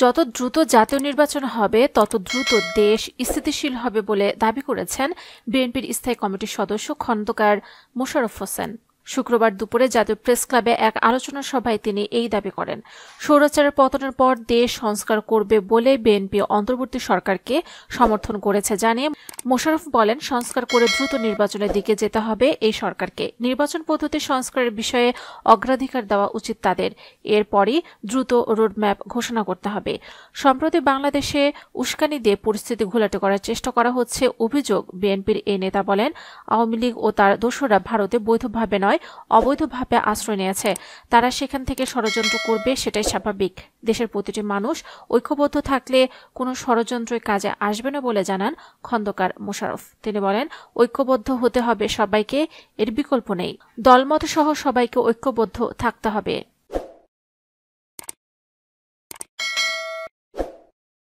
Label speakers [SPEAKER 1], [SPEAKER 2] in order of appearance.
[SPEAKER 1] যত দ্রুত জাতীয় নির্বাচন হবে তত দ্রুত দেশ স্থিতিশীল হবে বলে দাবি করেছেন বিএনপির স্থায়ী কমিটির সদস্য খন্দকার মোশাররফ হোসেন শুক্রবার দুপুরে জাতীয় প্রেস ক্লাবে এক আলোচনা সভায় তিনি এই দাবি করেন সৌরাচারের পতনের পর দেশ সংস্কার করবে বলে বিএনপি অন্তর্বর্তী সরকারকে সমর্থন করেছে জানিয়ে মোশারফ বলেন সংস্কার করে দ্রুত নির্বাচনের দিকে যেতে হবে এই সরকারকে নির্বাচন পদ্ধতি সংস্কারের বিষয়ে অগ্রাধিকার দেওয়া উচিত তাদের এরপরই দ্রুত রোডম্যাপ ঘোষণা করতে হবে সম্প্রতি বাংলাদেশে উস্কানি দিয়ে পরিস্থিতি ঘোলাটে করার চেষ্টা করা হচ্ছে অভিযোগ বিএনপির এই নেতা বলেন আওয়ামী লীগ ও তার দোষরা ভারতে বৈধভাবে নয় নয় অবৈধভাবে আশ্রয় নিয়েছে তারা সেখান থেকে ষড়যন্ত্র করবে সেটাই স্বাভাবিক দেশের প্রতিটি মানুষ ঐক্যবদ্ধ থাকলে কোনো ষড়যন্ত্রই কাজে আসবে না বলে জানান খন্দকার মোশারফ তিনি বলেন ঐক্যবদ্ধ হতে হবে সবাইকে এর বিকল্প নেই দলমত সহ সবাইকে ঐক্যবদ্ধ থাকতে হবে